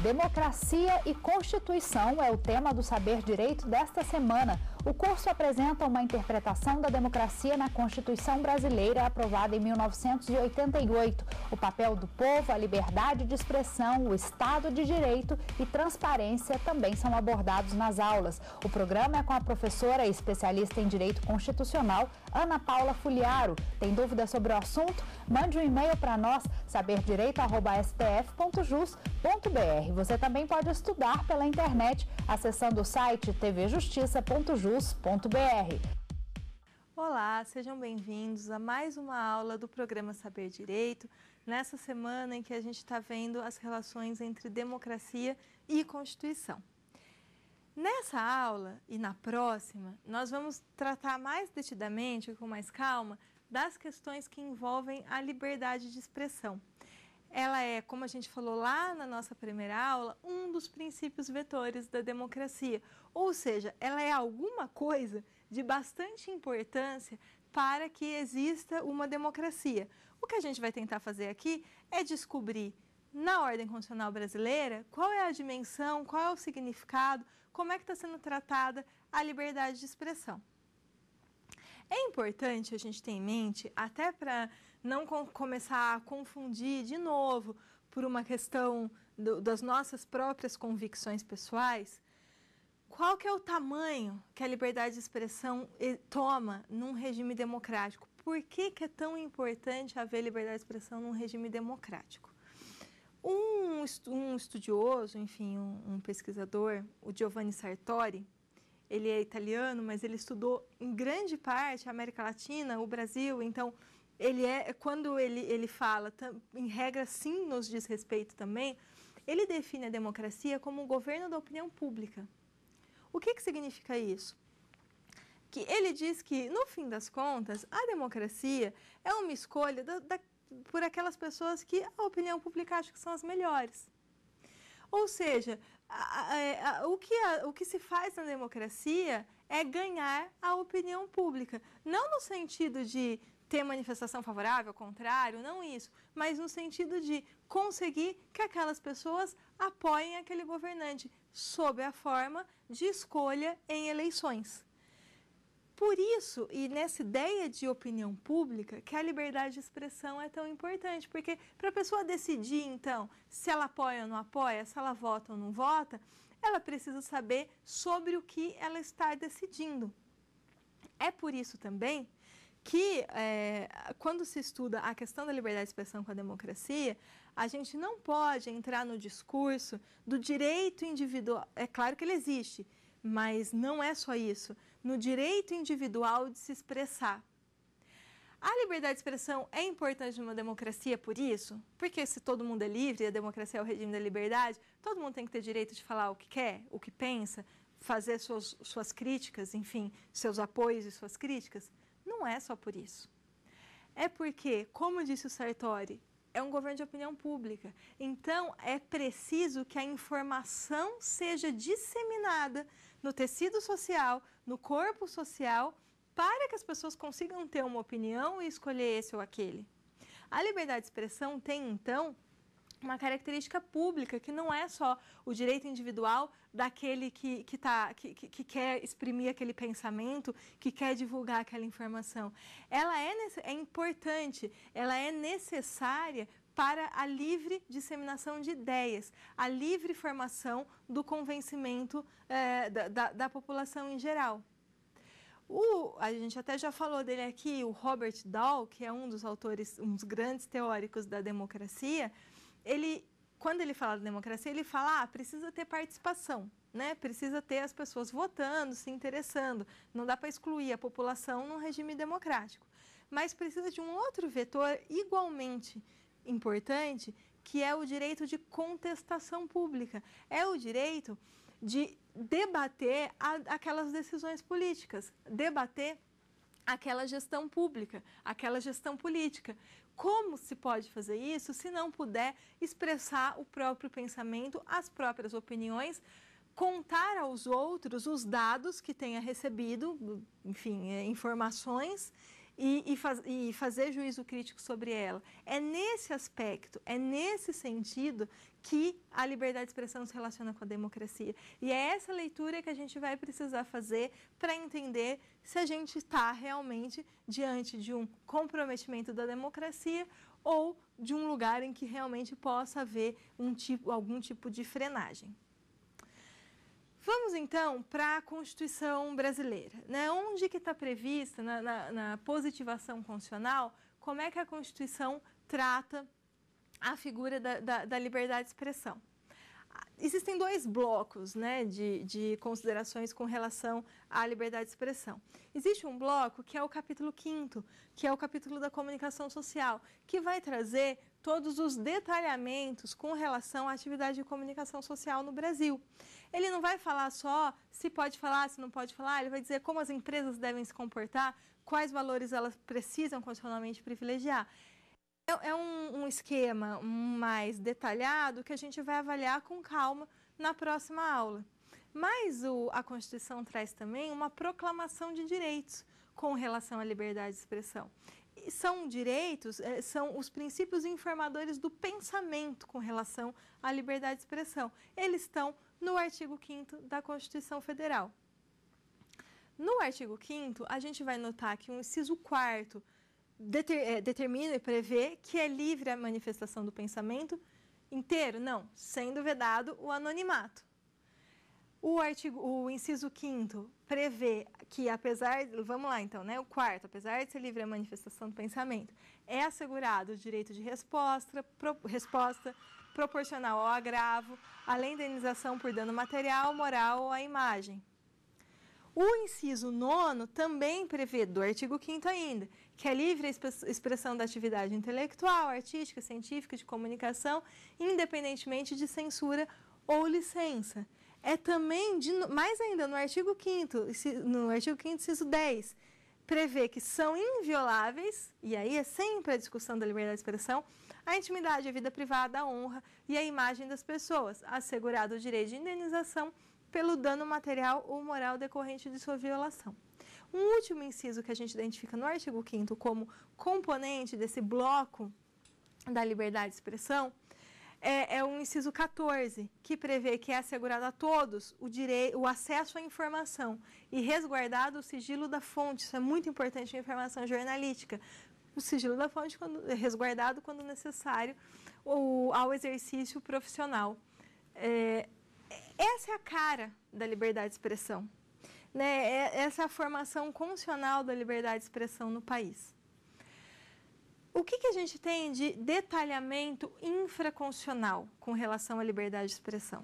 Democracia e Constituição é o tema do Saber Direito desta semana. O curso apresenta uma interpretação da democracia na Constituição Brasileira, aprovada em 1988 o papel do povo, a liberdade de expressão, o Estado de Direito e transparência também são abordados nas aulas. O programa é com a professora e especialista em Direito Constitucional, Ana Paula Fuliaro. Tem dúvida sobre o assunto? Mande um e-mail para nós, saberdireito.stf.jus.br. Você também pode estudar pela internet acessando o site tvjustiça.jus.br. Olá, sejam bem-vindos a mais uma aula do programa Saber Direito, nessa semana em que a gente está vendo as relações entre democracia e Constituição. Nessa aula e na próxima, nós vamos tratar mais detidamente, com mais calma, das questões que envolvem a liberdade de expressão. Ela é, como a gente falou lá na nossa primeira aula, um dos princípios vetores da democracia. Ou seja, ela é alguma coisa de bastante importância para que exista uma democracia. O que a gente vai tentar fazer aqui é descobrir na ordem constitucional brasileira qual é a dimensão, qual é o significado, como é que está sendo tratada a liberdade de expressão. É importante a gente ter em mente, até para não com, começar a confundir de novo por uma questão do, das nossas próprias convicções pessoais, qual que é o tamanho que a liberdade de expressão eh, toma num regime democrático? por que, que é tão importante haver liberdade de expressão num regime democrático. Um, um estudioso, enfim, um, um pesquisador, o Giovanni Sartori, ele é italiano, mas ele estudou em grande parte a América Latina, o Brasil, então ele é quando ele, ele fala, em regra sim nos diz respeito também, ele define a democracia como o governo da opinião pública. O que, que significa isso? que ele diz que, no fim das contas, a democracia é uma escolha da, da, por aquelas pessoas que a opinião pública acha que são as melhores. Ou seja, a, a, é, a, o, que o que se faz na democracia é ganhar a opinião pública. Não no sentido de ter manifestação favorável, contrário, não isso, mas no sentido de conseguir que aquelas pessoas apoiem aquele governante sob a forma de escolha em eleições. Por isso, e nessa ideia de opinião pública, que a liberdade de expressão é tão importante, porque para a pessoa decidir, então, se ela apoia ou não apoia, se ela vota ou não vota, ela precisa saber sobre o que ela está decidindo. É por isso também que, é, quando se estuda a questão da liberdade de expressão com a democracia, a gente não pode entrar no discurso do direito individual. É claro que ele existe, mas não é só isso no direito individual de se expressar. A liberdade de expressão é importante numa democracia por isso? Porque se todo mundo é livre, e a democracia é o regime da liberdade, todo mundo tem que ter direito de falar o que quer, o que pensa, fazer suas, suas críticas, enfim, seus apoios e suas críticas? Não é só por isso. É porque, como disse o Sartori, é um governo de opinião pública. Então, é preciso que a informação seja disseminada no tecido social, no corpo social, para que as pessoas consigam ter uma opinião e escolher esse ou aquele. A liberdade de expressão tem, então, uma característica pública, que não é só o direito individual daquele que, que, tá, que, que, quer exprimir aquele pensamento, que quer divulgar aquela informação. Ela é, é importante, ela é necessária para a livre disseminação de ideias, a livre formação do convencimento é, da, da, da população em geral. O, a gente até já falou dele aqui, o Robert Dahl, que é um dos autores, um dos grandes teóricos da democracia, ele, quando ele fala da democracia, ele fala, ah, precisa ter participação, né? precisa ter as pessoas votando, se interessando, não dá para excluir a população num regime democrático. Mas precisa de um outro vetor igualmente importante, que é o direito de contestação pública. É o direito de debater a, aquelas decisões políticas, debater aquela gestão pública, aquela gestão política. Como se pode fazer isso se não puder expressar o próprio pensamento, as próprias opiniões, contar aos outros os dados que tenha recebido, enfim, eh, informações e, e, faz, e fazer juízo crítico sobre ela. É nesse aspecto, é nesse sentido que a liberdade de expressão se relaciona com a democracia. E é essa leitura que a gente vai precisar fazer para entender se a gente está realmente diante de um comprometimento da democracia ou de um lugar em que realmente possa haver um tipo, algum tipo de frenagem. Vamos então para a Constituição brasileira, né? Onde que está prevista na, na, na, positivação constitucional? Como é que a Constituição trata a figura da, da, da liberdade de expressão? Ah, existem dois blocos né, de, de considerações com relação à liberdade de expressão. Existe um bloco que é o capítulo 5, que é o capítulo da comunicação social, que vai trazer todos os detalhamentos com relação à atividade de comunicação social no Brasil. Ele não vai falar só se pode falar, se não pode falar, ele vai dizer como as empresas devem se comportar, quais valores elas precisam constitucionalmente privilegiar. É, é um, um esquema mais detalhado que a gente vai avaliar com calma na próxima aula. Mas o, a Constituição traz também uma proclamação de direitos com relação à liberdade de expressão são direitos, eh, são os princípios informadores do pensamento com relação à liberdade de expressão. Eles estão no artigo 5 da Constituição Federal. No artigo 5 a gente vai notar que o um inciso 4 deter, eh, determina e prevê que é livre a manifestação do pensamento inteiro, não, sendo vedado o anonimato. O, artigo, o inciso 5 prevê que, apesar, vamos lá então, né? O quarto, apesar de ser livre a manifestação do pensamento, é assegurado o direito de resposta, pro, resposta proporcional ao agravo, além da indenização por dano material, moral ou à imagem. O inciso 9 também prevê, do artigo 5 ainda, que é livre a expressão da atividade intelectual, artística, científica, de comunicação, independentemente de censura ou licença é também, de, mais ainda, no artigo 5 no artigo 5 inciso 10, prevê que são invioláveis, e aí é sempre a discussão da liberdade de expressão, a intimidade, a vida privada, a honra e a imagem das pessoas, assegurado o direito de indenização pelo dano material ou moral decorrente de sua violação. Um último inciso que a gente identifica no artigo 5 como componente desse bloco da liberdade de expressão é, é inciso 14, que prevê que é assegurado a todos o, direito, o acesso à informação e resguardado o sigilo da fonte. Isso é muito importante em informação jornalística, O sigilo da fonte quando, é resguardado quando necessário ou ao exercício profissional. É, essa é a cara da liberdade de expressão. Né? É, essa é a formação constitucional da liberdade de expressão no país. O que, que a gente tem de detalhamento infraconstitucional com relação à liberdade de expressão?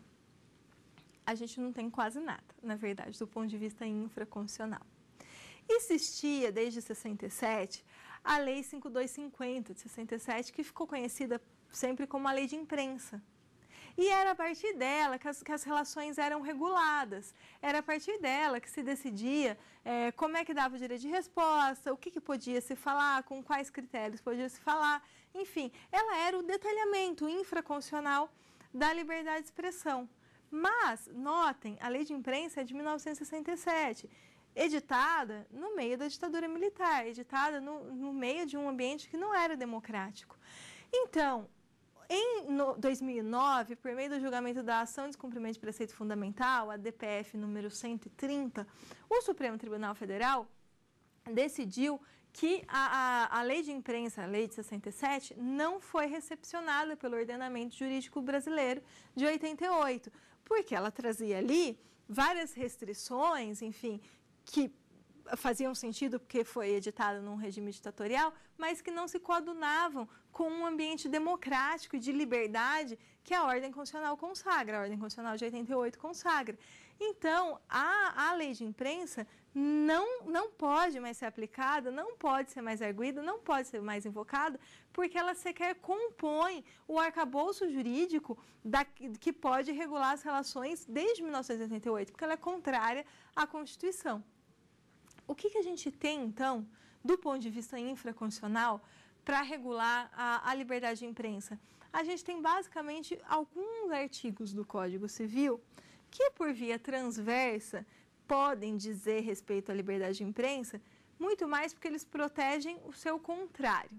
A gente não tem quase nada, na verdade, do ponto de vista infraconstitucional. Existia, desde 67, a Lei 5250 de 67, que ficou conhecida sempre como a Lei de Imprensa, e era a partir dela que as, que as relações eram reguladas, era a partir dela que se decidia é, como é que dava o direito de resposta, o que, que podia se falar, com quais critérios podia se falar, enfim, ela era o detalhamento infraconstitucional da liberdade de expressão. Mas, notem, a lei de imprensa é de 1967, editada no meio da ditadura militar, editada no, no meio de um ambiente que não era democrático. Então, em no, 2009, por meio do julgamento da ação de cumprimento de preceito fundamental, a DPF número 130, o Supremo Tribunal Federal decidiu que a, a, a, lei de imprensa, a lei de 67, não foi recepcionada pelo ordenamento jurídico brasileiro de 88, porque ela trazia ali várias restrições, enfim, que faziam sentido porque foi editado num regime ditatorial, mas que não se coadunavam com um ambiente democrático e de liberdade que a ordem constitucional consagra, a ordem constitucional de 88 consagra. Então, a, a lei de imprensa não, não pode mais ser aplicada, não pode ser mais arguída, não pode ser mais invocada, porque ela sequer compõe o arcabouço jurídico da, que pode regular as relações desde 1988, porque ela é contrária à Constituição. O que, que a gente tem, então, do ponto de vista infraconstitucional, para regular a, a, liberdade de imprensa? A gente tem basicamente alguns artigos do Código Civil que, por via transversa, podem dizer respeito à liberdade de imprensa, muito mais porque eles protegem o seu contrário.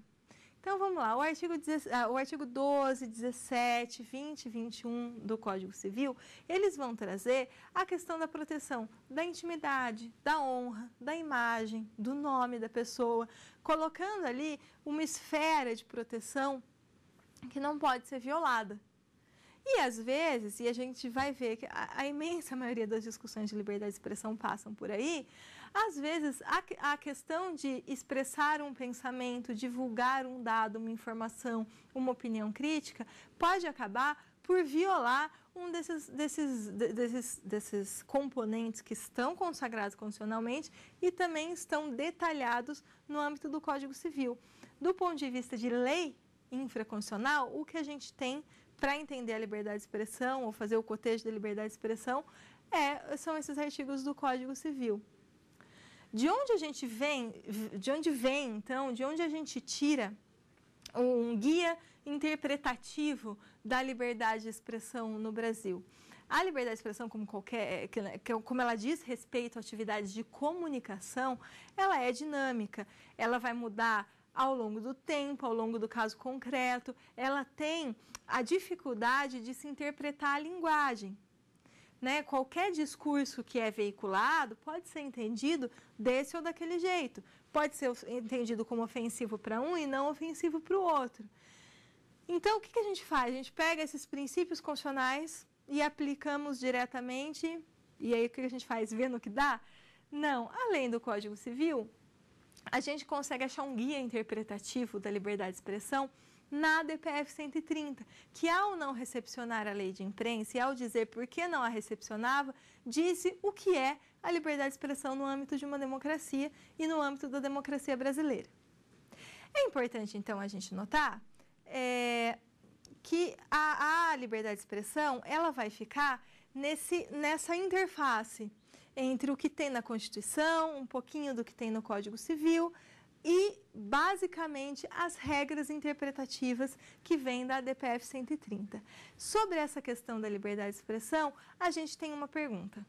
Então vamos lá, o artigo, 10, ah, o artigo 12, 17, 20 e 21 do Código Civil, eles vão trazer a questão da proteção da intimidade, da honra, da imagem, do nome da pessoa, colocando ali uma esfera de proteção que não pode ser violada. E às vezes, e a gente vai ver que a, a imensa maioria das discussões de liberdade de expressão passam por aí, às vezes, a, a questão de expressar um pensamento, divulgar um dado, uma informação, uma opinião crítica, pode acabar por violar um desses, desses, desses, desses componentes que estão consagrados constitucionalmente e também estão detalhados no âmbito do Código Civil. Do ponto de vista de lei infraconstitucional, o que a gente tem para entender a liberdade de expressão ou fazer o cotejo da liberdade de expressão é, são esses artigos do Código Civil. De onde a gente vem, de onde vem, então, de onde a gente tira um guia interpretativo da liberdade de expressão no Brasil? A liberdade de expressão, como, qualquer, é, né, é como ela diz respeito à atividade de comunicação, ela é dinâmica, ela vai mudar ao longo do tempo, ao longo do caso concreto, ela tem a dificuldade de se interpretar a linguagem né, qualquer discurso que é veiculado pode ser entendido desse ou daquele jeito. Pode ser entendido como ofensivo para um e não ofensivo para o outro. Então, o que, que a gente faz? A gente pega esses princípios constitucionais e aplicamos diretamente. E aí, o que a gente faz? Vendo o que dá? Não. Além do Código Civil, a gente consegue achar um guia interpretativo da liberdade de expressão na DPF 130, que ao não recepcionar a lei de imprensa e ao dizer por que não a recepcionava, disse o que é a liberdade de expressão no âmbito de uma democracia e no âmbito da democracia brasileira. É importante, então, a gente notar é, que a, a, liberdade de expressão ela vai ficar nesse, nessa interface entre o que tem na Constituição, um pouquinho do que tem no Código Civil, e, basicamente, as regras interpretativas que vêm da DPF 130. Sobre essa questão da liberdade de expressão, a gente tem uma pergunta.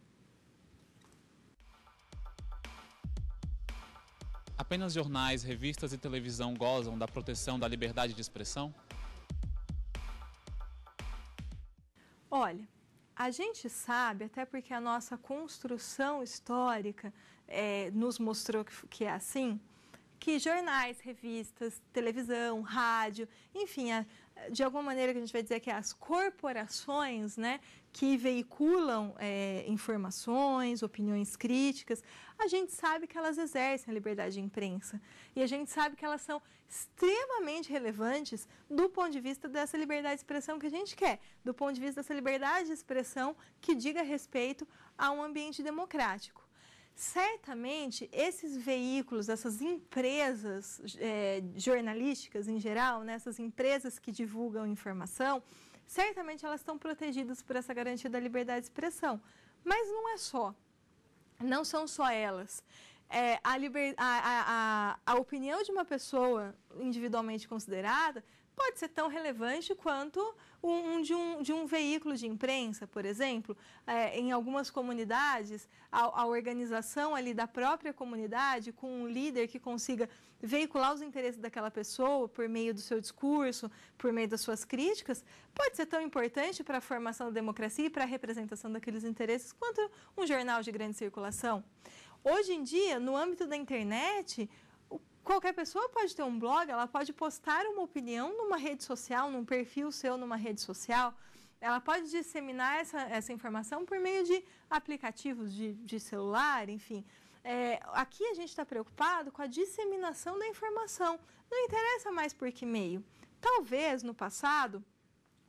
Apenas jornais, revistas e televisão gozam da proteção da liberdade de expressão? Olha, a gente sabe, até porque a nossa construção histórica é, nos mostrou que, que é assim, que jornais, revistas, televisão, rádio, enfim, a, de alguma maneira que a gente vai dizer que é as corporações, né, que veiculam é, informações, opiniões críticas, a gente sabe que elas exercem a liberdade de imprensa e a gente sabe que elas são extremamente relevantes do ponto de vista dessa liberdade de expressão que a gente quer, do ponto de vista dessa liberdade de expressão que diga respeito a um ambiente democrático. Certamente, esses veículos, essas empresas é, jornalísticas em geral, né, essas empresas que divulgam informação, certamente elas estão protegidas por essa garantia da liberdade de expressão. Mas não é só. Não são só elas. É, a, liber... a, a, a, opinião de uma pessoa individualmente considerada pode ser tão relevante quanto um, de, um, de um veículo de imprensa, por exemplo, é, em algumas comunidades, a, a, organização ali da própria comunidade, com um líder que consiga veicular os interesses daquela pessoa por meio do seu discurso, por meio das suas críticas, pode ser tão importante para a formação da democracia e para a representação daqueles interesses quanto um jornal de grande circulação. Hoje em dia, no âmbito da internet, Qualquer pessoa pode ter um blog, ela pode postar uma opinião numa rede social, num perfil seu numa rede social. Ela pode disseminar essa, essa informação por meio de aplicativos de, de celular, enfim. É, aqui a gente está preocupado com a disseminação da informação. Não interessa mais por que meio. Talvez no passado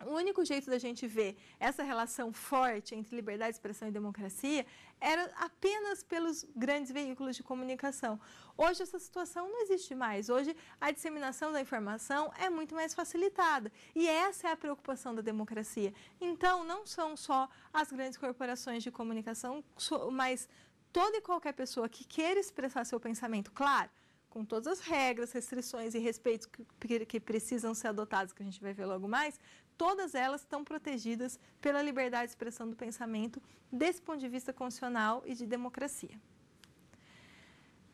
o único jeito da gente ver essa relação forte entre liberdade de expressão e democracia era apenas pelos grandes veículos de comunicação. Hoje essa situação não existe mais. Hoje a disseminação da informação é muito mais facilitada e essa é a preocupação da democracia. Então não são só as grandes corporações de comunicação, mas toda e qualquer pessoa que queira expressar seu pensamento, claro com todas as regras, restrições e respeitos que, que, precisam ser adotados, que a gente vai ver logo mais, todas elas estão protegidas pela liberdade de expressão do pensamento, desse ponto de vista constitucional e de democracia.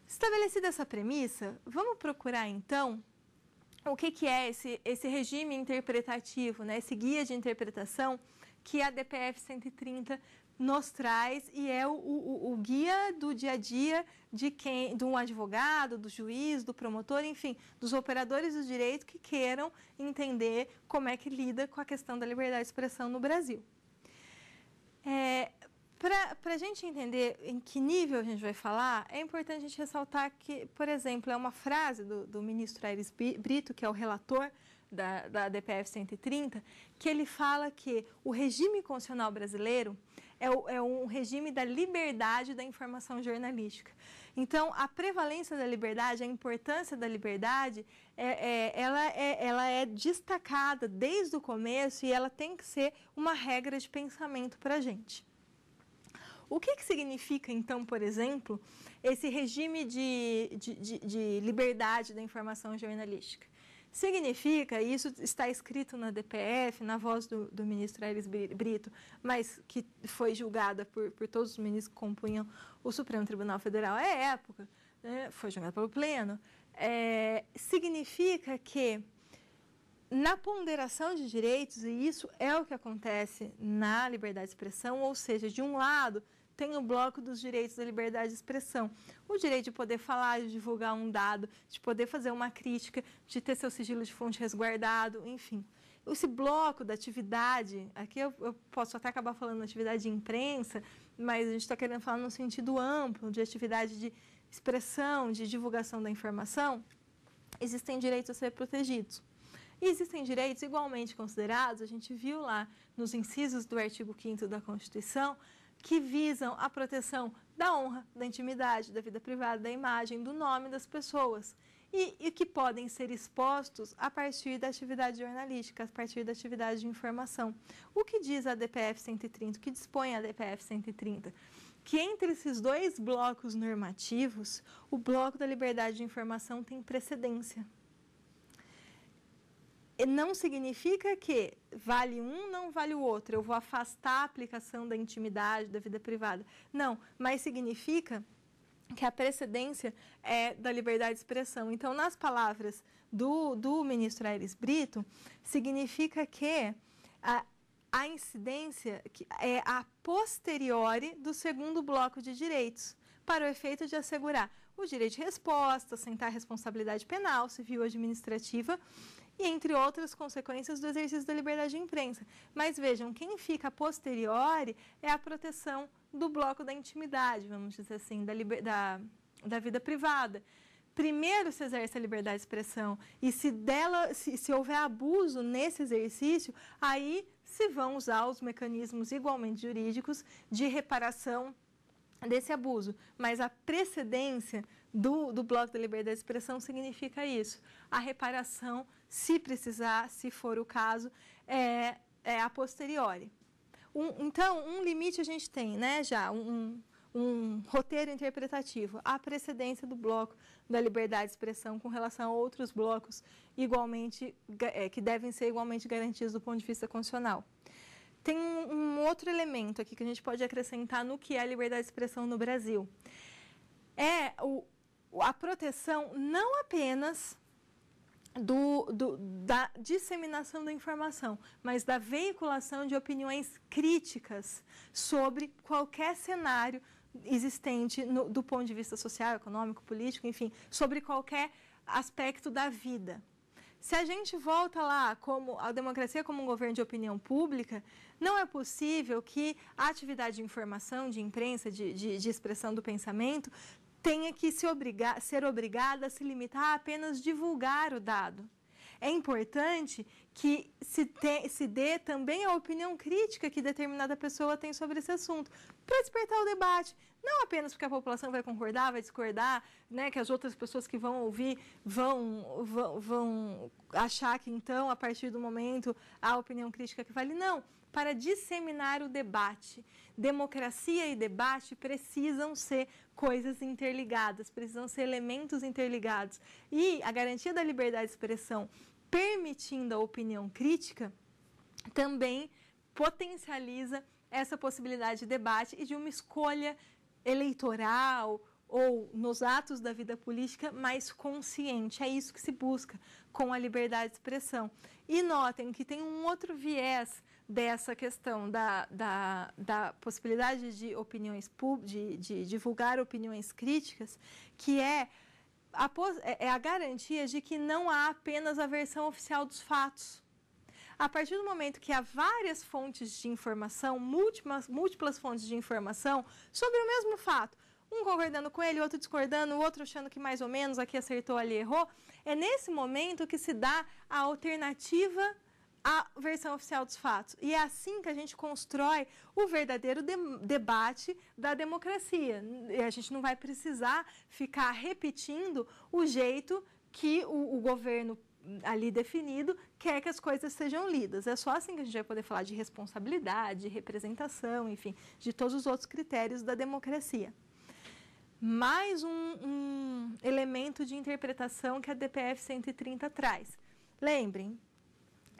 Estabelecida essa premissa, vamos procurar então o que, que é esse, esse regime interpretativo, né, esse guia de interpretação que a DPF 130 nos traz e é o, o, o, guia do dia a dia de quem, de um advogado, do juiz, do promotor, enfim, dos operadores do direito que queiram entender como é que lida com a questão da liberdade de expressão no Brasil. É, Para a gente entender em que nível a gente vai falar, é importante a gente ressaltar que, por exemplo, é uma frase do, do ministro Aires Brito, que é o relator da, da DPF 130, que ele fala que o regime constitucional brasileiro é, é um regime da liberdade da informação jornalística. Então, a prevalência da liberdade, a importância da liberdade, é, é, ela, é, ela é destacada desde o começo e ela tem que ser uma regra de pensamento para a gente. O que, que significa, então, por exemplo, esse regime de, de, de, de liberdade da informação jornalística? Significa, e isso está escrito na DPF, na voz do, do ministro Aires Brito, mas que foi julgada por, por todos os ministros que compunham o Supremo Tribunal Federal à época, né, foi julgada pelo Pleno, é, significa que na ponderação de direitos, e isso é o que acontece na liberdade de expressão, ou seja, de um lado, tem o bloco dos direitos da liberdade de expressão. O direito de poder falar, de divulgar um dado, de poder fazer uma crítica, de ter seu sigilo de fonte resguardado, enfim. Esse bloco da atividade, aqui eu, eu posso até acabar falando da atividade de imprensa, mas a gente está querendo falar no sentido amplo, de atividade de expressão, de divulgação da informação, existem direitos a ser protegidos. E existem direitos igualmente considerados, a gente viu lá nos incisos do artigo 5 da Constituição, que visam a proteção da honra, da intimidade, da vida privada, da imagem, do nome das pessoas e, e que podem ser expostos a partir da atividade jornalística, a partir da atividade de informação. O que diz a DPF 130, o que dispõe a DPF 130? Que entre esses dois blocos normativos, o bloco da liberdade de informação tem precedência não significa que vale um, não vale o outro. Eu vou afastar a aplicação da intimidade, da vida privada. Não, mas significa que a precedência é da liberdade de expressão. Então, nas palavras do, do ministro Aires Brito, significa que a, a incidência é a posteriori do segundo bloco de direitos, para o efeito de assegurar o direito de resposta, sentar a responsabilidade penal, civil administrativa e entre outras consequências do exercício da liberdade de imprensa. Mas vejam, quem fica a posteriori é a proteção do bloco da intimidade, vamos dizer assim, da, da, da vida privada primeiro se exerce a liberdade de expressão e se dela se, se, houver abuso nesse exercício, aí se vão usar os mecanismos igualmente jurídicos de reparação desse abuso. Mas a precedência do, do bloco da liberdade de expressão significa isso, a reparação se precisar, se for o caso, é, é a posteriori. Um, então, um limite a gente tem, né, já, um, um roteiro interpretativo, a precedência do bloco da liberdade de expressão com relação a outros blocos igualmente é, que devem ser igualmente garantidos do ponto de vista constitucional. Tem um, um outro elemento aqui que a gente pode acrescentar no que é a liberdade de expressão no Brasil. É o, a proteção não apenas do, do, da disseminação da informação, mas da veiculação de opiniões críticas sobre qualquer cenário existente no, do ponto de vista social, econômico, político, enfim, sobre qualquer aspecto da vida. Se a gente volta lá como a democracia como um governo de opinião pública, não é possível que a atividade de informação, de imprensa, de, de, de expressão do pensamento tenha que se obrigar, ser obrigada a se limitar a apenas divulgar o dado. É importante que se, te, se dê também a opinião crítica que determinada pessoa tem sobre esse assunto, para despertar o debate. Não apenas porque a população vai concordar, vai discordar, né, que as outras pessoas que vão ouvir vão, vão, vão achar que, então, a partir do momento, a opinião crítica que vale. Não, para disseminar o debate. Democracia e debate precisam ser coisas interligadas, precisam ser elementos interligados. E a garantia da liberdade de expressão permitindo a opinião crítica também potencializa essa possibilidade de debate e de uma escolha eleitoral ou nos atos da vida política mais consciente. É isso que se busca com a liberdade de expressão. E notem que tem um outro viés dessa questão da, da, da possibilidade de opiniões pub, de, de divulgar opiniões críticas, que é a, é, é a garantia de que não há apenas a versão oficial dos fatos. A partir do momento que há várias fontes de informação, múltiplas, múltiplas fontes de informação sobre o mesmo fato, um concordando com ele, outro discordando, o outro achando que mais ou menos aqui acertou, ali errou, é nesse momento que se dá a alternativa a versão oficial dos fatos. E é assim que a gente constrói o verdadeiro de debate da democracia. E a gente não vai precisar ficar repetindo o jeito que o, o governo ali definido quer que as coisas sejam lidas. É só assim que a gente vai poder falar de responsabilidade, de representação, enfim, de todos os outros critérios da democracia. Mais um, um elemento de interpretação que a DPF 130 traz. Lembrem,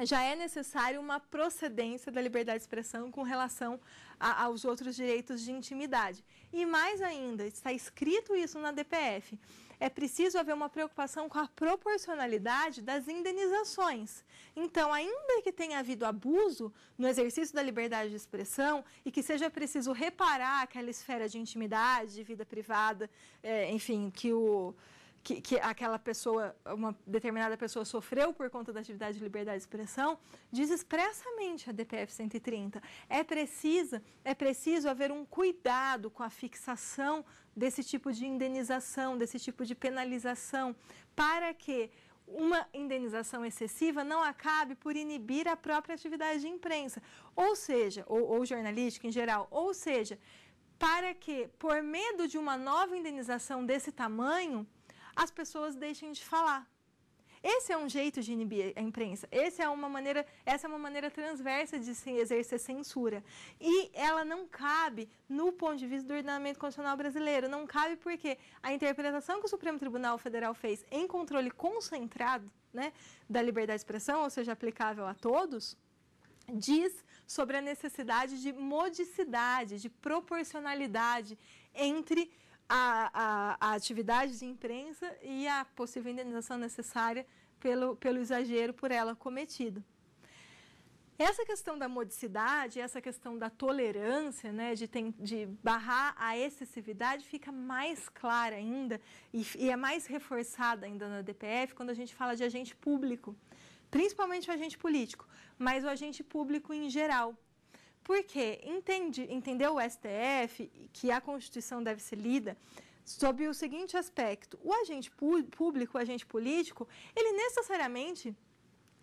já é necessário uma procedência da liberdade de expressão com relação a, aos outros direitos de intimidade. E mais ainda, está escrito isso na DPF, é preciso haver uma preocupação com a proporcionalidade das indenizações. Então, ainda que tenha havido abuso no exercício da liberdade de expressão e que seja preciso reparar aquela esfera de intimidade, de vida privada, é, enfim, que o que, que, aquela pessoa, uma determinada pessoa sofreu por conta da atividade de liberdade de expressão, diz expressamente a DPF 130. É precisa, é preciso haver um cuidado com a fixação desse tipo de indenização, desse tipo de penalização, para que uma indenização excessiva não acabe por inibir a própria atividade de imprensa, ou seja, ou, ou jornalística em geral, ou seja, para que, por medo de uma nova indenização desse tamanho, as pessoas deixem de falar. Esse é um jeito de inibir a imprensa. Esse é uma maneira, essa é uma maneira transversa de se exercer censura. E ela não cabe no ponto de vista do ordenamento constitucional brasileiro. Não cabe porque a interpretação que o Supremo Tribunal Federal fez em controle concentrado né, da liberdade de expressão, ou seja, aplicável a todos, diz sobre a necessidade de modicidade, de proporcionalidade entre a, a, a atividade de imprensa e a possível indenização necessária pelo, pelo exagero por ela cometido. Essa questão da modicidade, essa questão da tolerância, né, de, tem, de barrar a excessividade, fica mais clara ainda e, e, é mais reforçada ainda na DPF quando a gente fala de agente público, principalmente o agente político, mas o agente público em geral. Porque entende, entendeu o STF que a Constituição deve ser lida sob o seguinte aspecto: o agente público, o agente político, ele necessariamente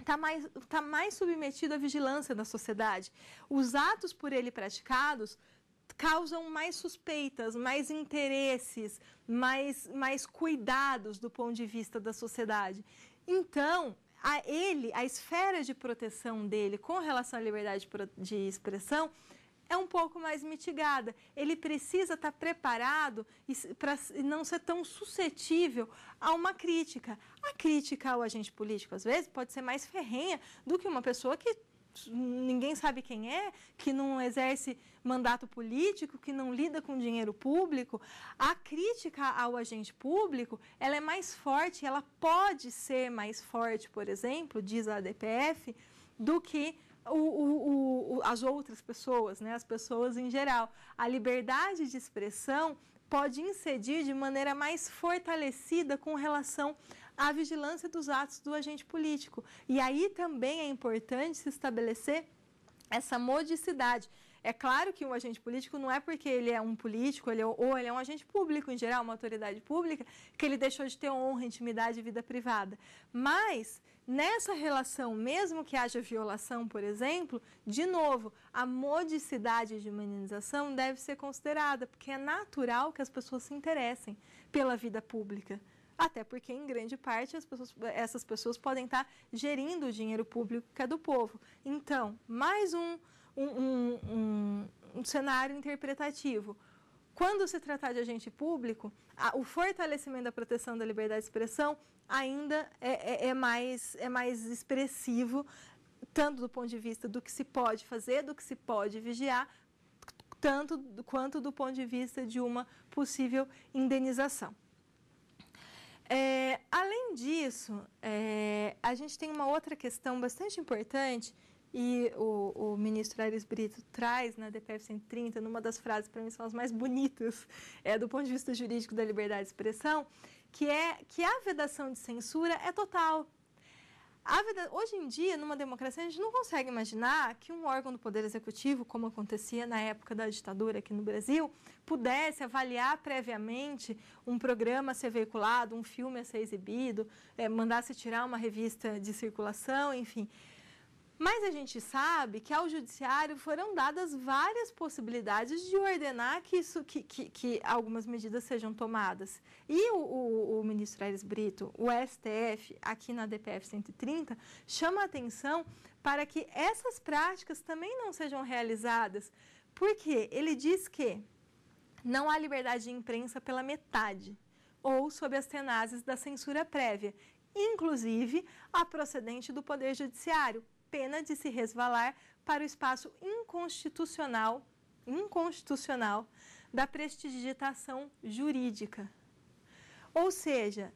está mais, tá mais submetido à vigilância da sociedade. Os atos por ele praticados causam mais suspeitas, mais interesses, mais, mais cuidados do ponto de vista da sociedade. Então, a ele, a esfera de proteção dele com relação à liberdade de expressão é um pouco mais mitigada. Ele precisa estar tá preparado para não ser tão suscetível a uma crítica. A crítica ao agente político, às vezes, pode ser mais ferrenha do que uma pessoa que ninguém sabe quem é, que não exerce mandato político, que não lida com dinheiro público, a crítica ao agente público, ela é mais forte, ela pode ser mais forte, por exemplo, diz a DPF do que o, o, o, as outras pessoas, né? as pessoas em geral. A liberdade de expressão pode incidir de maneira mais fortalecida com relação a vigilância dos atos do agente político. E aí também é importante se estabelecer essa modicidade. É claro que um agente político não é porque ele é um político ele é, ou ele é um agente público em geral, uma autoridade pública, que ele deixou de ter honra, intimidade e vida privada. Mas nessa relação, mesmo que haja violação, por exemplo, de novo, a modicidade de humanização deve ser considerada, porque é natural que as pessoas se interessem pela vida pública até porque em grande parte pessoas, essas pessoas podem estar gerindo o dinheiro público que é do povo. Então, mais um, um, um, um cenário interpretativo. Quando se tratar de agente público, a, o fortalecimento da proteção da liberdade de expressão ainda é, é, é mais, é mais expressivo, tanto do ponto de vista do que se pode fazer, do que se pode vigiar, tanto quanto do ponto de vista de uma possível indenização. É, além disso, é, a gente tem uma outra questão bastante importante e o, o ministro Aires Brito traz na DPF 130, numa das frases para mim são as mais bonitas, é, do ponto de vista jurídico da liberdade de expressão, que é que a vedação de censura é total hoje em dia, numa democracia, a gente não consegue imaginar que um órgão do Poder Executivo, como acontecia na época da ditadura aqui no Brasil, pudesse avaliar previamente um programa a ser veiculado, um filme a ser exibido, é, mandasse tirar uma revista de circulação, enfim. Mas a gente sabe que ao judiciário foram dadas várias possibilidades de ordenar que, isso, que, que, que algumas medidas sejam tomadas. E o, o, o ministro Aires Brito, o STF, aqui na DPF 130, chama atenção para que essas práticas também não sejam realizadas, porque ele diz que não há liberdade de imprensa pela metade ou sob as tenazes da censura prévia, inclusive a procedente do Poder Judiciário, pena de se resvalar para o espaço inconstitucional, inconstitucional da prestidigitação jurídica. Ou seja,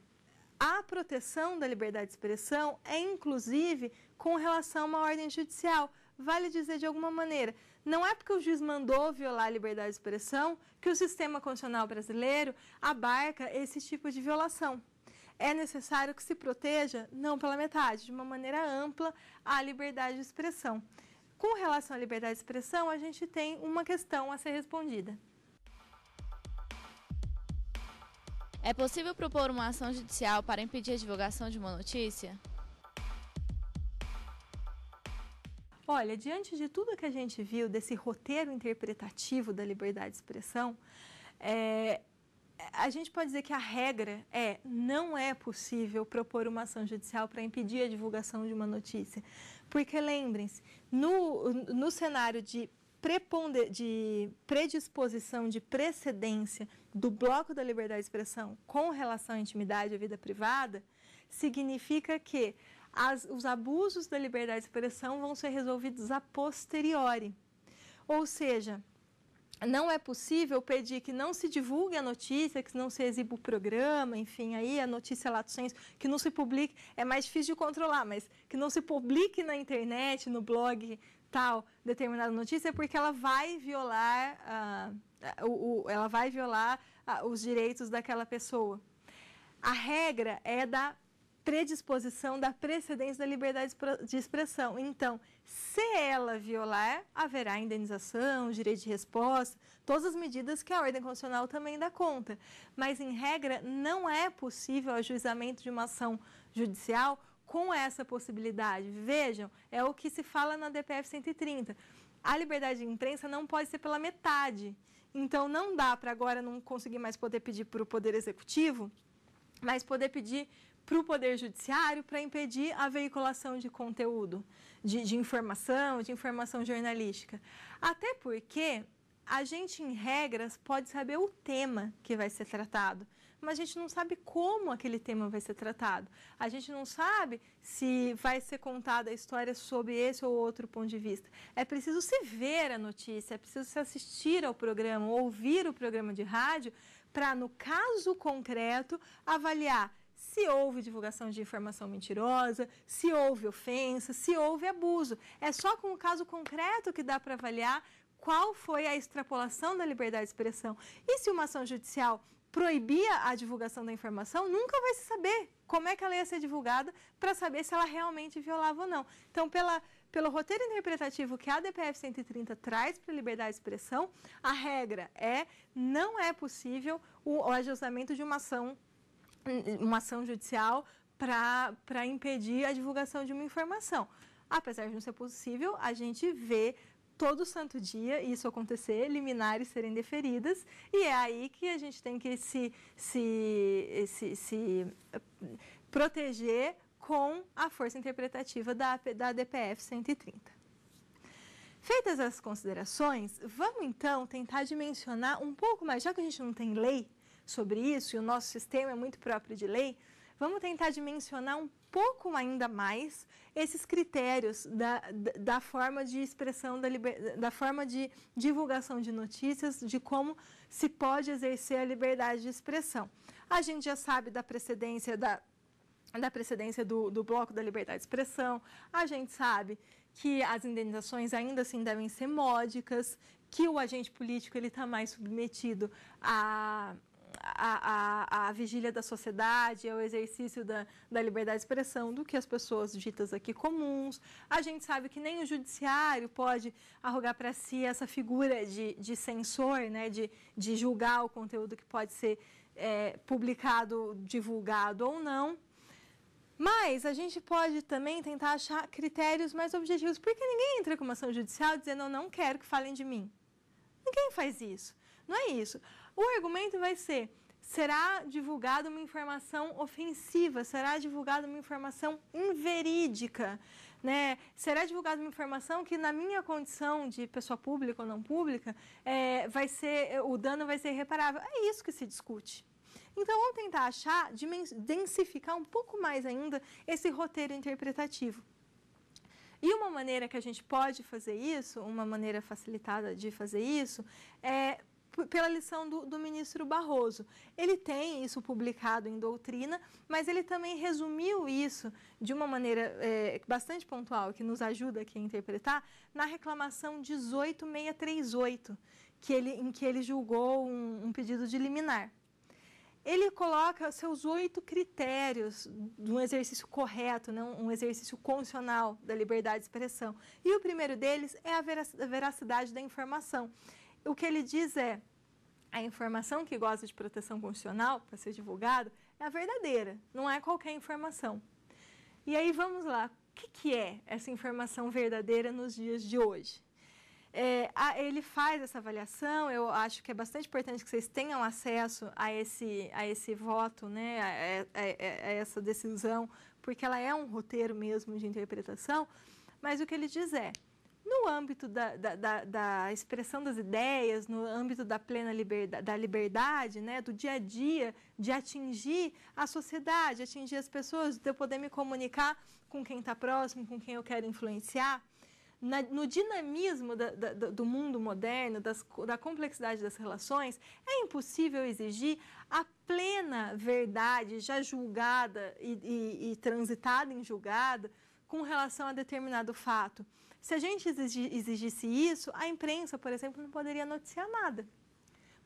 a proteção da liberdade de expressão é inclusive com relação a uma ordem judicial. Vale dizer de alguma maneira, não é porque o juiz mandou violar a liberdade de expressão que o sistema constitucional brasileiro abarca esse tipo de violação é necessário que se proteja, não pela metade, de uma maneira ampla, a liberdade de expressão. Com relação à liberdade de expressão, a gente tem uma questão a ser respondida. É possível propor uma ação judicial para impedir a divulgação de uma notícia? Olha, diante de tudo que a gente viu desse roteiro interpretativo da liberdade de expressão, é, a gente pode dizer que a regra é não é possível propor uma ação judicial para impedir a divulgação de uma notícia. Porque lembrem-se, no, no cenário de de predisposição, de precedência do bloco da liberdade de expressão com relação à intimidade e à vida privada, significa que as, os abusos da liberdade de expressão vão ser resolvidos a posteriori. Ou seja, não é possível pedir que não se divulgue a notícia, que não se exiba o programa, enfim, aí a notícia do senso, que não se publique, é mais difícil de controlar, mas que não se publique na internet, no blog, tal, determinada notícia, porque ela vai violar, uh, o, o, ela vai violar uh, os direitos daquela pessoa. A regra é da predisposição da precedência da liberdade de expressão. Então, se ela violar, haverá indenização, direito de resposta, todas as medidas que a ordem constitucional também dá conta. Mas, em regra, não é possível o ajuizamento de uma ação judicial com essa possibilidade. Vejam, é o que se fala na DPF 130. A liberdade de imprensa não pode ser pela metade. Então, não dá para agora não conseguir mais poder pedir para o Poder Executivo, mas poder pedir para o Poder Judiciário para impedir a veiculação de conteúdo, de, de informação, de informação jornalística. Até porque a gente, em regras, pode saber o tema que vai ser tratado, mas a gente não sabe como aquele tema vai ser tratado. A gente não sabe se vai ser contada a história sob esse ou outro ponto de vista. É preciso se ver a notícia, é preciso se assistir ao programa, ouvir o programa de rádio, para, no caso concreto, avaliar se houve divulgação de informação mentirosa, se houve ofensa, se houve abuso. É só com o caso concreto que dá para avaliar qual foi a extrapolação da liberdade de expressão. E se uma ação judicial proibia a divulgação da informação, nunca vai se saber como é que ela ia ser divulgada para saber se ela realmente violava ou não. Então, pela, pelo roteiro interpretativo que a DPF 130 traz para a liberdade de expressão, a regra é não é possível o, o ajustamento de uma ação uma ação judicial para impedir a divulgação de uma informação. Apesar de não ser possível, a gente vê todo santo dia isso acontecer, liminares serem deferidas, e é aí que a gente tem que se, se, se, se proteger com a força interpretativa da, da DPF 130. Feitas as considerações, vamos então tentar dimensionar um pouco mais, já que a gente não tem lei, sobre isso, e o nosso sistema é muito próprio de lei, vamos tentar dimensionar um pouco ainda mais esses critérios da, da, da forma de expressão, da, liber, da forma de divulgação de notícias, de como se pode exercer a liberdade de expressão. A gente já sabe da precedência da, da precedência do, do bloco da liberdade de expressão, a gente sabe que as indenizações ainda assim devem ser módicas, que o agente político ele está mais submetido a a, a, a vigília da sociedade, ao é exercício da, da liberdade de expressão, do que as pessoas ditas aqui comuns. A gente sabe que nem o judiciário pode arrogar para si essa figura de, de censor, né, de, de julgar o conteúdo que pode ser é, publicado, divulgado ou não. Mas a gente pode também tentar achar critérios mais objetivos, porque ninguém entra com uma ação judicial dizendo eu não quero que falem de mim. Ninguém faz isso. Não é isso. O argumento vai ser: será divulgada uma informação ofensiva, será divulgada uma informação inverídica, né? será divulgada uma informação que, na minha condição de pessoa pública ou não pública, é, vai ser, o dano vai ser reparável. É isso que se discute. Então, vamos tentar achar, densificar um pouco mais ainda esse roteiro interpretativo. E uma maneira que a gente pode fazer isso, uma maneira facilitada de fazer isso, é pela lição do, do, ministro Barroso. Ele tem isso publicado em doutrina, mas ele também resumiu isso de uma maneira é, bastante pontual, que nos ajuda aqui a interpretar, na reclamação 18638, que ele, em que ele julgou um, um pedido de liminar. Ele coloca seus oito critérios de um exercício correto, né, um exercício constitucional da liberdade de expressão. E o primeiro deles é a veracidade da informação o que ele diz é: a informação que goza de proteção constitucional para ser divulgada é a verdadeira, não é qualquer informação. E aí vamos lá, o que, que é essa informação verdadeira nos dias de hoje? É, a, ele faz essa avaliação, eu acho que é bastante importante que vocês tenham acesso a esse, a esse voto, né, a, a, a essa decisão, porque ela é um roteiro mesmo de interpretação, mas o que ele diz é, no âmbito da, da, da, da, expressão das ideias, no âmbito da plena liberdade, da liberdade, né, do dia a dia, de atingir a sociedade, atingir as pessoas, de eu poder me comunicar com quem está próximo, com quem eu quero influenciar. Na, no dinamismo da, da, do mundo moderno, das, da complexidade das relações, é impossível exigir a plena verdade já julgada e, e, e transitada em julgado com relação a determinado fato. Se a gente exigisse isso, a imprensa, por exemplo, não poderia noticiar nada.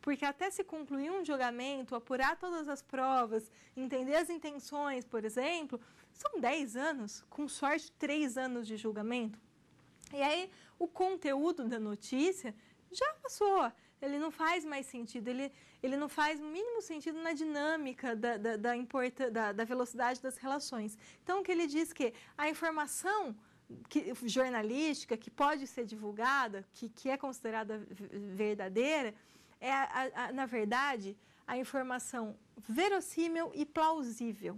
Porque até se concluir um julgamento, apurar todas as provas, entender as intenções, por exemplo, são 10 anos, com sorte, 3 anos de julgamento. E aí o conteúdo da notícia já passou, ele não faz mais sentido, ele, ele não faz o mínimo sentido na dinâmica da, da, da, importa, da, da velocidade das relações. Então, o que ele diz que a informação que, jornalística que pode ser divulgada, que, que é considerada verdadeira, é, a, a, na verdade, a informação verossímil e plausível.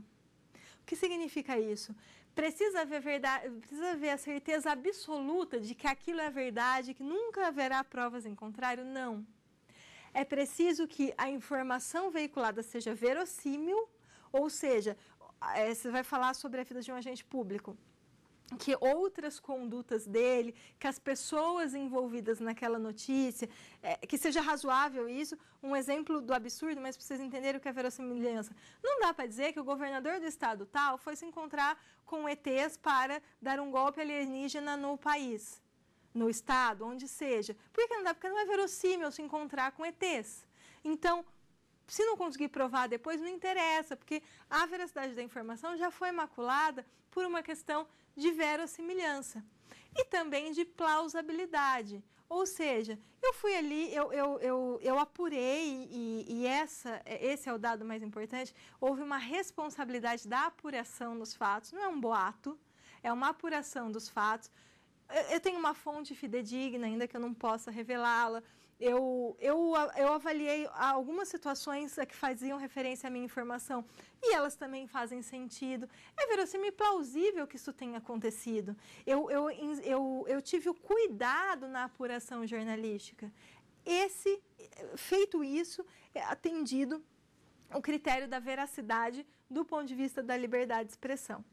O que significa isso? Precisa haver, verdade, precisa haver a certeza absoluta de que aquilo é verdade, que nunca haverá provas em contrário? Não. É preciso que a informação veiculada seja verossímil, ou seja, é, você vai falar sobre a vida de um agente público que outras condutas dele, que as pessoas envolvidas naquela notícia, é, que seja razoável isso. Um exemplo do absurdo, mas para vocês entenderem o que é verossimilhança. Não dá para dizer que o governador do estado tal foi se encontrar com ETs para dar um golpe alienígena no país, no estado, onde seja. Por que não dá? Porque não é verossímil se encontrar com ETs. Então, se não conseguir provar depois, não interessa, porque a veracidade da informação já foi maculada por uma questão de verossimilhança e também de plausibilidade. Ou seja, eu fui ali, eu, eu, eu, eu apurei, e, e, essa, esse é o dado mais importante: houve uma responsabilidade da apuração dos fatos, não é um boato, é uma apuração dos fatos. Eu, eu tenho uma fonte fidedigna, ainda que eu não possa revelá-la, eu, eu, eu avaliei algumas situações que faziam referência à minha informação e elas também fazem sentido. É verossímil plausível que isso tenha acontecido. Eu, eu, eu, eu tive o cuidado na apuração jornalística. Esse, feito isso, é atendido o critério da veracidade do ponto de vista da liberdade de expressão.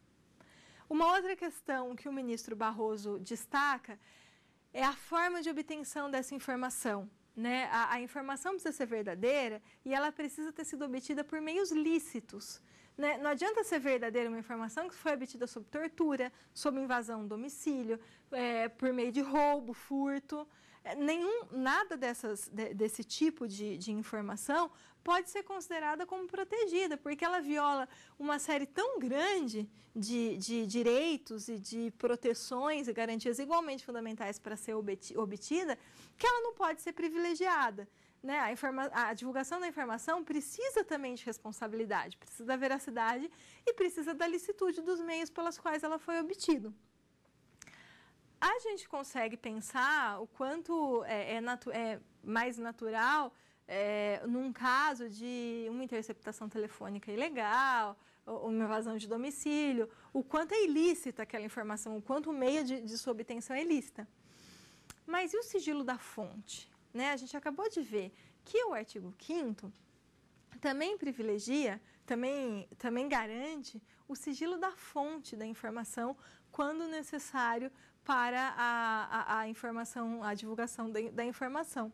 Uma outra questão que o ministro Barroso destaca é a forma de obtenção dessa informação. Né? A, a, informação precisa ser verdadeira e ela precisa ter sido obtida por meios lícitos. Né? Não adianta ser verdadeira uma informação que foi obtida sob tortura, sob invasão do domicílio, é, por meio de roubo, furto. É, nenhum, nada dessas, de, desse tipo de, de informação pode ser considerada como protegida, porque ela viola uma série tão grande de, de direitos e de proteções e garantias igualmente fundamentais para ser obtida, que ela não pode ser privilegiada. Né? A, informa- a divulgação da informação precisa também de responsabilidade, precisa da veracidade e precisa da licitude dos meios pelos quais ela foi obtida a gente consegue pensar o quanto é, é, natu é mais natural é, num caso de uma interceptação telefônica ilegal, uma invasão de domicílio, o quanto é ilícita aquela informação, o quanto o meio de, de sua obtenção é ilícita. Mas e o sigilo da fonte? Né? A gente acabou de ver que o artigo 5 também privilegia, também, também garante o sigilo da fonte da informação quando necessário para a, a, a informação, a divulgação da, da informação.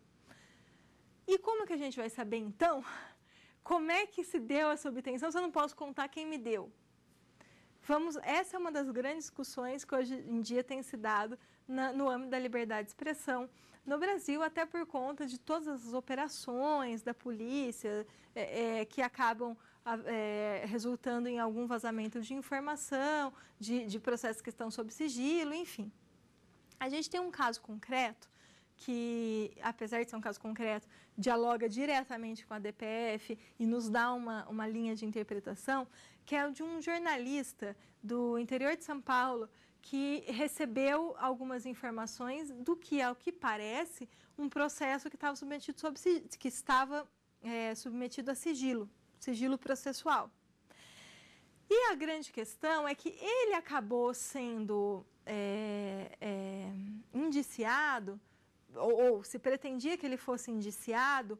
E como que a gente vai saber então como é que se deu essa obtenção? Se eu não posso contar quem me deu. Vamos, essa é uma das grandes discussões que hoje em dia tem se dado na, no âmbito da liberdade de expressão no Brasil, até por conta de todas as operações da polícia é, é, que acabam é, resultando em algum vazamento de informação, de, de processos que estão sob sigilo, enfim. A gente tem um caso concreto que, apesar de ser um caso concreto, dialoga diretamente com a DPF e nos dá uma, uma linha de interpretação, que é o de um jornalista do interior de São Paulo que recebeu algumas informações do que, é o que parece, um processo que estava submetido, sob, que estava, é, submetido a sigilo sigilo processual. E a grande questão é que ele acabou sendo é, é, indiciado, ou, ou, se pretendia que ele fosse indiciado,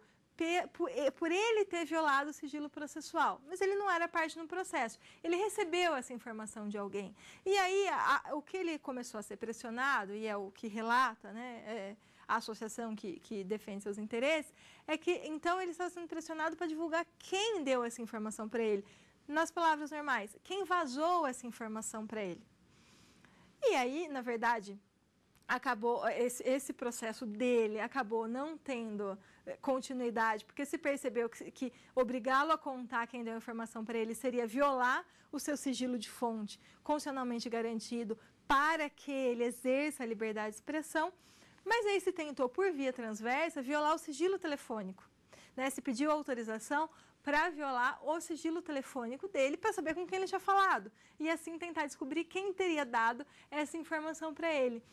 por, por ele ter violado o sigilo processual. Mas ele não era parte no processo. Ele recebeu essa informação de alguém. E aí, a, a, o que ele começou a ser pressionado, e é o que relata, né? É, a associação que, que defende seus interesses, é que então ele está sendo pressionado para divulgar quem deu essa informação para ele. Nas palavras normais, quem vazou essa informação para ele. E aí, na verdade, acabou esse, esse processo dele acabou não tendo eh, continuidade, porque se percebeu que, que obrigá-lo a contar quem deu a informação para ele seria violar o seu sigilo de fonte, constitucionalmente garantido, para que ele exerça a liberdade de expressão. Mas aí se tentou, por via transversa, violar o sigilo telefônico. Né? Se pediu autorização para violar o sigilo telefônico dele para saber com quem ele tinha falado e assim tentar descobrir quem teria dado essa informação para ele.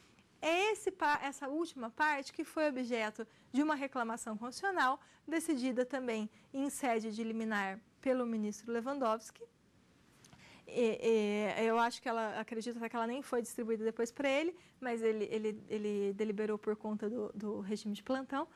É esse, essa última parte que foi objeto de uma reclamação constitucional decidida também em sede de liminar pelo ministro Lewandowski e, e, eu acho que ela acredita que ela nem foi distribuída depois para ele, mas ele, ele, ele deliberou por conta do, do regime de plantão.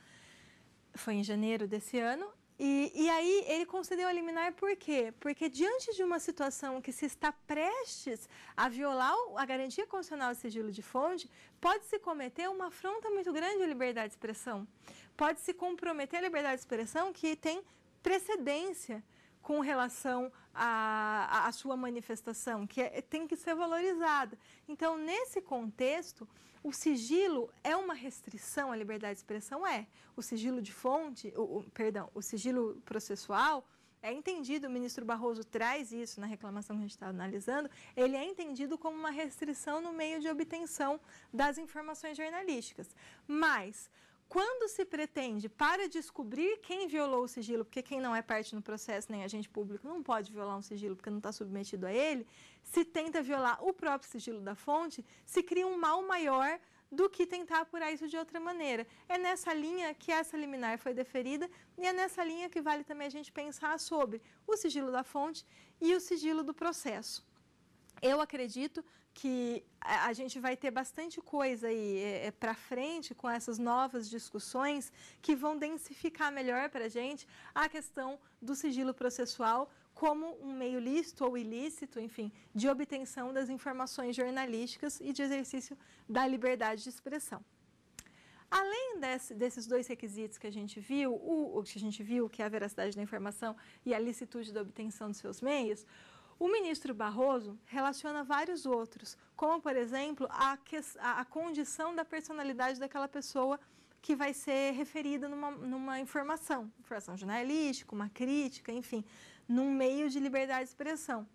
Foi em janeiro desse ano. E, e aí ele concedeu a liminar por quê? Porque diante de uma situação que se está prestes a violar a garantia constitucional de sigilo de fonte, pode-se cometer uma afronta muito grande à liberdade de expressão. Pode-se comprometer a liberdade de expressão que tem precedência com relação à, à sua manifestação, que é, tem que ser valorizada. Então, nesse contexto, o sigilo é uma restrição à liberdade de expressão? É. O sigilo de fonte, o, o, perdão, o sigilo processual é entendido, o ministro Barroso traz isso na reclamação que a gente está analisando, ele é entendido como uma restrição no meio de obtenção das informações jornalísticas. Mas quando se pretende para descobrir quem violou o sigilo, porque quem não é parte no processo nem agente público não pode violar um sigilo porque não está submetido a ele, se tenta violar o próprio sigilo da fonte, se cria um mal maior do que tentar apurar isso de outra maneira. É nessa linha que essa liminar foi deferida e é nessa linha que vale também a gente pensar sobre o sigilo da fonte e o sigilo do processo. Eu acredito que a gente vai ter bastante coisa aí é, é para frente com essas novas discussões que vão densificar melhor para a gente a questão do sigilo processual como um meio lícito ou ilícito, enfim, de obtenção das informações jornalísticas e de exercício da liberdade de expressão. Além desse, desses dois requisitos que a gente viu, o, o que a gente viu, que é a veracidade da informação e a licitude da obtenção dos seus meios, o ministro Barroso relaciona vários outros, como, por exemplo, a, que, a, a condição da personalidade daquela pessoa que vai ser referida numa, numa informação, informação jornalística, uma crítica, enfim, num meio de liberdade de expressão.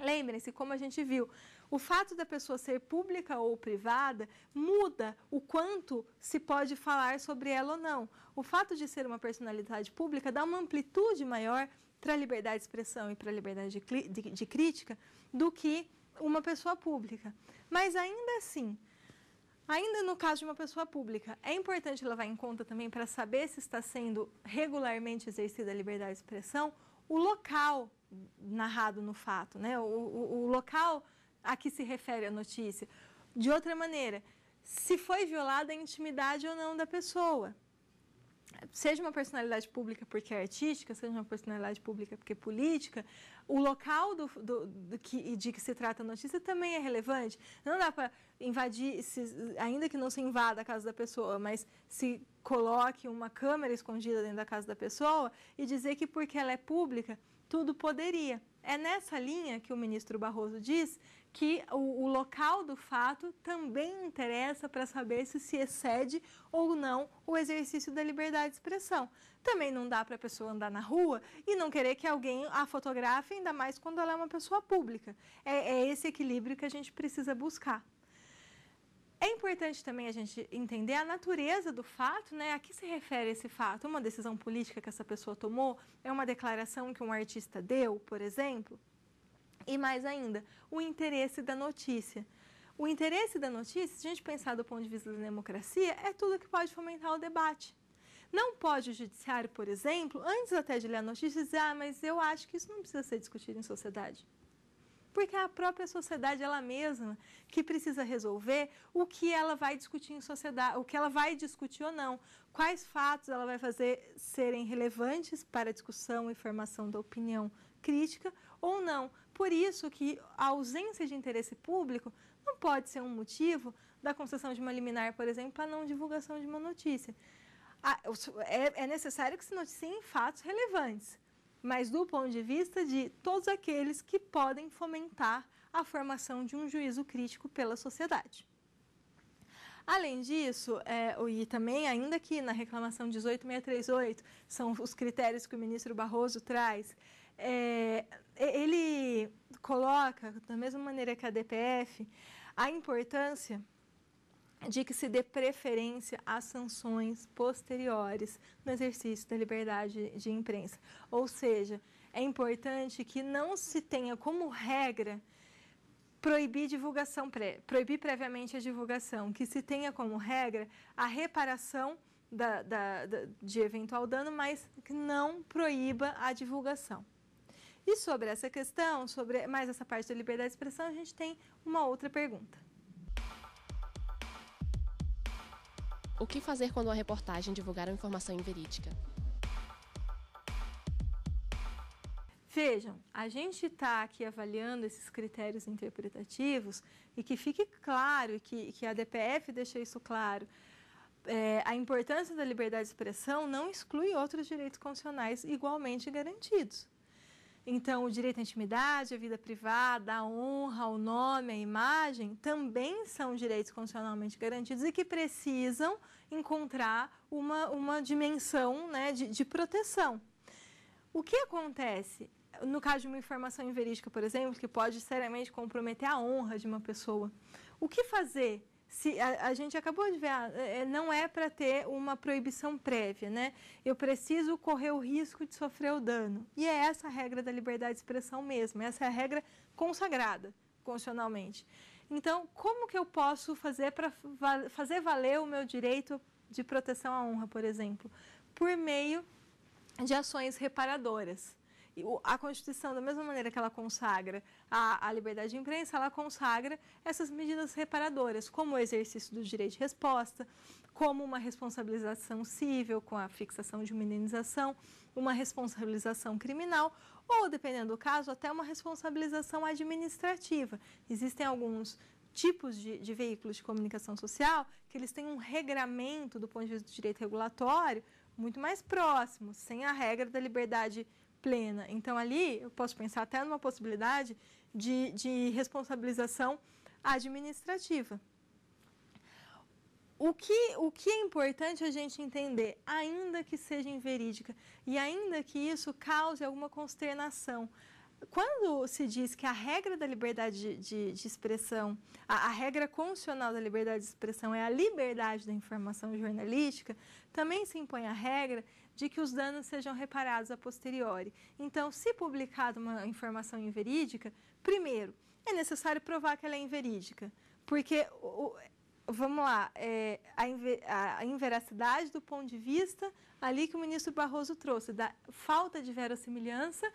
Lembrem-se, como a gente viu, o fato da pessoa ser pública ou privada muda o quanto se pode falar sobre ela ou não. O fato de ser uma personalidade pública dá uma amplitude maior para a liberdade de expressão e para a liberdade de, de, de crítica do que uma pessoa pública. Mas ainda assim, Ainda no caso de uma pessoa pública, é importante levar em conta também para saber se está sendo regularmente exercida a liberdade de expressão o local narrado no fato, né? o, o, o local a que se refere a notícia. De outra maneira, se foi violada a intimidade ou não da pessoa seja uma personalidade pública porque é artística, seja uma personalidade pública porque é política, o local do, do, do que, de que se trata a notícia também é relevante. Não dá para invadir, se, ainda que não se invada a casa da pessoa, mas se coloque uma câmera escondida dentro da casa da pessoa e dizer que porque ela é pública, tudo poderia. É nessa linha que o ministro Barroso diz que o, o local do fato também interessa para saber se se excede ou não o exercício da liberdade de expressão. Também não dá para a pessoa andar na rua e não querer que alguém a fotografe, ainda mais quando ela é uma pessoa pública. é, é esse equilíbrio que a gente precisa buscar. É importante também a gente entender a natureza do fato, né? A que se refere esse fato? Uma decisão política que essa pessoa tomou? É uma declaração que um artista deu, por exemplo? E mais ainda, o interesse da notícia. O interesse da notícia, se a gente pensar do ponto de vista da democracia, é tudo que pode fomentar o debate. Não pode o judiciário, por exemplo, antes até de ler a notícia, dizer: ah, mas eu acho que isso não precisa ser discutido em sociedade. Porque é a própria sociedade ela mesma que precisa resolver o que ela vai discutir em sociedade, o que ela vai discutir ou não, quais fatos ela vai fazer serem relevantes para a discussão e formação da opinião crítica ou não. Por isso que a ausência de interesse público não pode ser um motivo da concessão de uma liminar, por exemplo, para não divulgação de uma notícia. É, é necessário que se noticiem fatos relevantes mas do ponto de vista de todos aqueles que podem fomentar a formação de um juízo crítico pela sociedade. Além disso, é, e também ainda aqui na reclamação 18638, são os critérios que o ministro Barroso traz, é, ele coloca, da mesma maneira que a DPF, a importância de que se dê preferência às sanções posteriores no exercício da liberdade de imprensa. Ou seja, é importante que não se tenha como regra proibir divulgação pré, proibir previamente a divulgação, que se tenha como regra a reparação da, da, da, de eventual dano, mas que não proíba a divulgação. E sobre essa questão, sobre mais essa parte da liberdade de expressão, a gente tem uma outra pergunta. O que fazer quando uma reportagem divulgar uma informação inverídica? Vejam, a gente está aqui avaliando esses critérios interpretativos e que fique claro, que, que a DPF deixa isso claro, é, a importância da liberdade de expressão não exclui outros direitos constitucionais igualmente garantidos. Então, o direito à intimidade, a vida privada, a honra, o nome, a imagem, também são direitos constitucionalmente garantidos e que precisam encontrar uma, uma dimensão né, de, de proteção. O que acontece? No caso de uma informação inverídica, por exemplo, que pode seriamente comprometer a honra de uma pessoa, o que fazer se a, a, gente acabou de ver, ah, é, é, não é para ter uma proibição prévia, né? Eu preciso correr o risco de sofrer o dano. E é essa a regra da liberdade de expressão mesmo, essa é a regra consagrada constitucionalmente. Então, como que eu posso fazer para va fazer valer o meu direito de proteção à honra, por exemplo? Por meio de ações reparadoras a Constituição, da mesma maneira que ela consagra a, a liberdade de imprensa, ela consagra essas medidas reparadoras, como o exercício do direito de resposta, como uma responsabilização civil, com a fixação de uma indenização, uma responsabilização criminal ou, dependendo do caso, até uma responsabilização administrativa. Existem alguns tipos de, de, veículos de comunicação social que eles têm um regramento do ponto de vista do direito regulatório muito mais próximo, sem a regra da liberdade de plena. Então, ali eu posso pensar até numa possibilidade de, de responsabilização administrativa. O que, o que é importante a gente entender, ainda que seja inverídica e ainda que isso cause alguma consternação, quando se diz que a regra da liberdade de, de, de expressão, a, a, regra constitucional da liberdade de expressão é a liberdade da informação jornalística, também se impõe a regra de que os danos sejam reparados a posteriori. Então, se publicada uma informação inverídica, primeiro, é necessário provar que ela é inverídica, porque, vamos lá, é, a, inveracidade do ponto de vista ali que o ministro Barroso trouxe, da falta de verossimilhança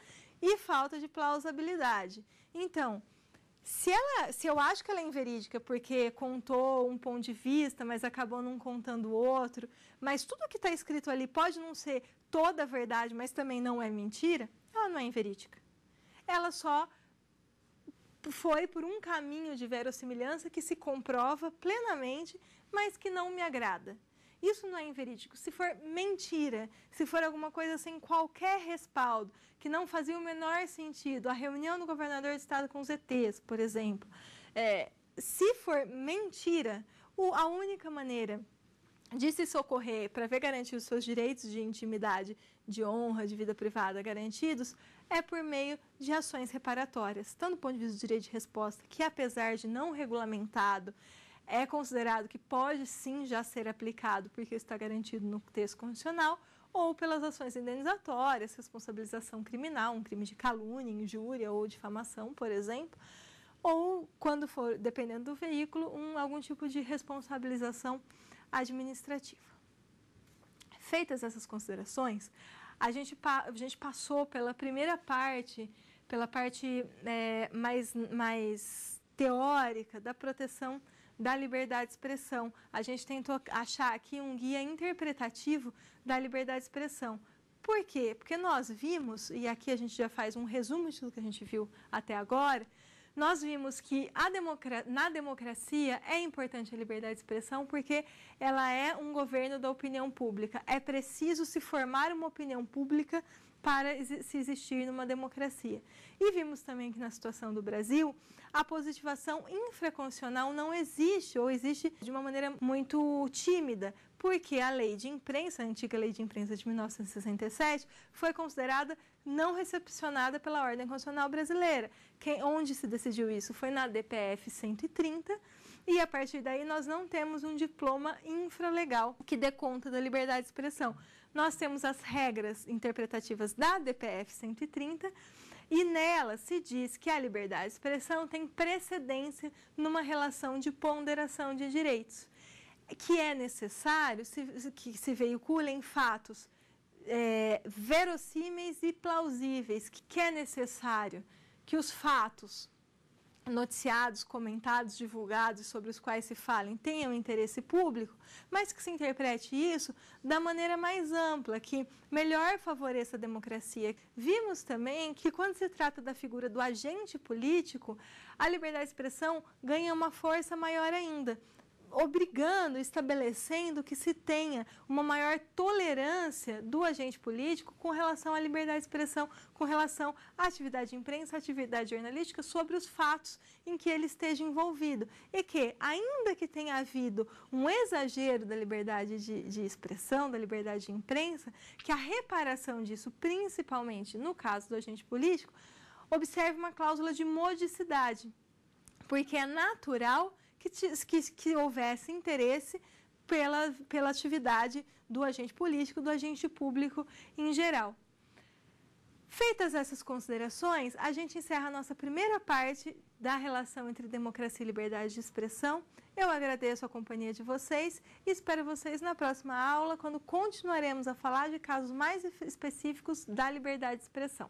e falta de plausibilidade. Então, se, ela, se eu acho que ela é inverídica porque contou um ponto de vista, mas acabou não contando outro, mas tudo que está escrito ali pode não ser toda a verdade, mas também não é mentira, ela não é inverídica. Ela só foi por um caminho de verossimilhança que se comprova plenamente, mas que não me agrada. Isso não é inverídico. Se for mentira, se for alguma coisa sem qualquer respaldo, que não fazia o menor sentido, a reunião do governador de estado com os ETs, por exemplo, é, se for mentira, o, a única maneira de se socorrer para ver garantir os seus direitos de intimidade, de honra, de vida privada garantidos, é por meio de ações reparatórias, tanto do ponto de vista do direito de resposta, que apesar de não regulamentado, é considerado que pode sim já ser aplicado, porque está garantido no texto constitucional, ou pelas ações indenizatórias, responsabilização criminal, um crime de calúnia, injúria ou difamação, por exemplo, ou, quando for, dependendo do veículo, um, algum tipo de responsabilização administrativa. Feitas essas considerações, a gente, a gente passou pela primeira parte, pela parte é, mais, mais teórica da proteção da liberdade de expressão. A gente tentou achar aqui um guia interpretativo da liberdade de expressão. Por quê? Porque nós vimos, e aqui a gente já faz um resumo de tudo que a gente viu até agora, nós vimos que democra na democracia é importante a liberdade de expressão porque ela é um governo da opinião pública. É preciso se formar uma opinião pública para se existir numa democracia. E vimos também que na situação do Brasil, a positivação infraconstitucional não existe ou existe de uma maneira muito tímida, porque a lei de imprensa, a antiga lei de imprensa de 1967, foi considerada não recepcionada pela ordem constitucional brasileira. Quem, onde se decidiu isso foi na DPF 130, e a partir daí nós não temos um diploma infralegal que dê conta da liberdade de expressão nós temos as regras interpretativas da DPF 130 e nela se diz que a liberdade de expressão tem precedência numa relação de ponderação de direitos, que é necessário se, que se veiculem fatos é, verossímeis e plausíveis, que, que é necessário que os fatos noticiados, comentados, divulgados, sobre os quais se falem, tenham interesse público, mas que se interprete isso da maneira mais ampla, que melhor favoreça a democracia. Vimos também que, quando se trata da figura do agente político, a liberdade de expressão ganha uma força maior ainda obrigando, estabelecendo que se tenha uma maior tolerância do agente político com relação à liberdade de expressão, com relação à atividade de imprensa, à atividade jornalística, sobre os fatos em que ele esteja envolvido. E que, ainda que tenha havido um exagero da liberdade de, de expressão, da liberdade de imprensa, que a reparação disso, principalmente no caso do agente político, observe uma cláusula de modicidade, porque é natural que, que, que houvesse interesse pela, pela atividade do agente político, do agente público em geral. Feitas essas considerações, a gente encerra a nossa primeira parte da relação entre democracia e liberdade de expressão. Eu agradeço a companhia de vocês e espero vocês na próxima aula, quando continuaremos a falar de casos mais específicos da liberdade de expressão.